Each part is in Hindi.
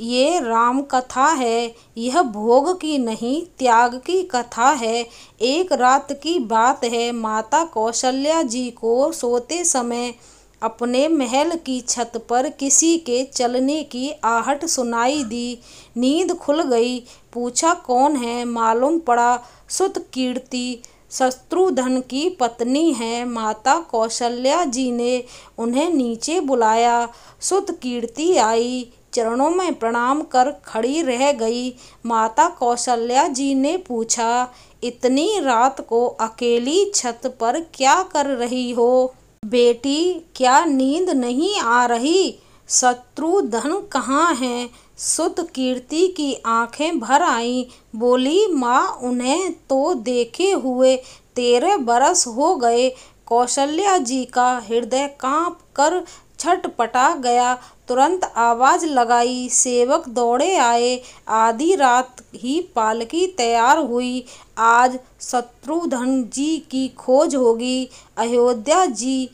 ये राम कथा है यह भोग की नहीं त्याग की कथा है एक रात की बात है माता कौशल्या जी को सोते समय अपने महल की छत पर किसी के चलने की आहट सुनाई दी नींद खुल गई पूछा कौन है मालूम पड़ा सुत कीर्ति शत्रुधन की पत्नी है माता कौशल्या जी ने उन्हें नीचे बुलाया सुत कीर्ति आई चरणों में प्रणाम कर खड़ी रह गई माता कौशल्या जी ने पूछा इतनी रात को अकेली छत पर क्या कर रही हो बेटी क्या नींद नहीं आ रही शत्रु धन कहाँ हैं सुत कीर्ति की आंखें भर आईं बोली माँ उन्हें तो देखे हुए तेरह बरस हो गए कौशल्या जी का हृदय कांप कर छटपटा गया तुरंत आवाज लगाई सेवक दौड़े आए आधी रात ही पालकी तैयार हुई आज शत्रुघ्न जी की खोज होगी अयोध्या जी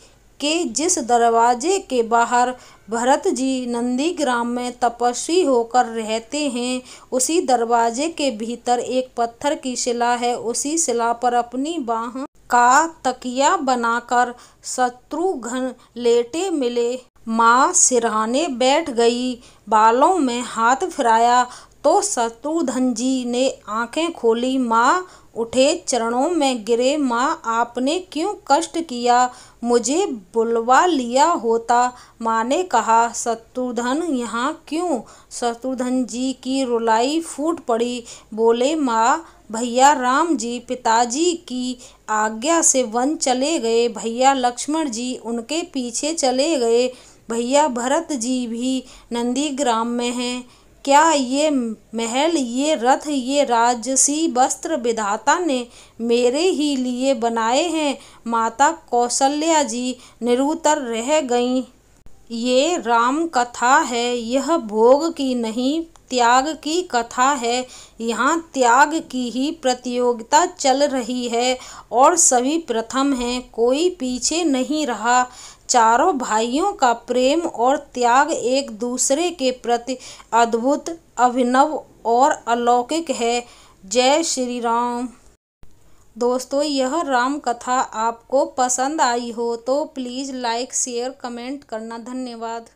के जिस दरवाजे के बाहर भरत जी नंदी ग्राम में तपस्वी होकर रहते हैं उसी दरवाजे के भीतर एक पत्थर की शिला है उसी शिला पर अपनी बाह का तकिया बनाकर शत्रुघ्न लेटे मिले माँ सिरहाने बैठ गई बालों में हाथ फिराया तो शत्रुधन जी ने आंखें खोली माँ उठे चरणों में गिरे माँ आपने क्यों कष्ट किया मुझे बुलवा लिया होता माँ ने कहा शत्रुधन यहाँ क्यों शत्रुधन जी की रुलाई फूट पड़ी बोले माँ भैया राम जी पिताजी की आज्ञा से वन चले गए भैया लक्ष्मण जी उनके पीछे चले गए भैया भरत जी भी नंदीग्राम में हैं क्या ये महल ये रथ ये राजसी वस्त्र विधाता ने मेरे ही लिए बनाए हैं माता कौशल्या जी निरुतर रह गईं ये राम कथा है यह भोग की नहीं त्याग की कथा है यहाँ त्याग की ही प्रतियोगिता चल रही है और सभी प्रथम हैं कोई पीछे नहीं रहा चारों भाइयों का प्रेम और त्याग एक दूसरे के प्रति अद्भुत अभिनव और अलौकिक है जय श्री राम दोस्तों यह राम कथा आपको पसंद आई हो तो प्लीज़ लाइक शेयर कमेंट करना धन्यवाद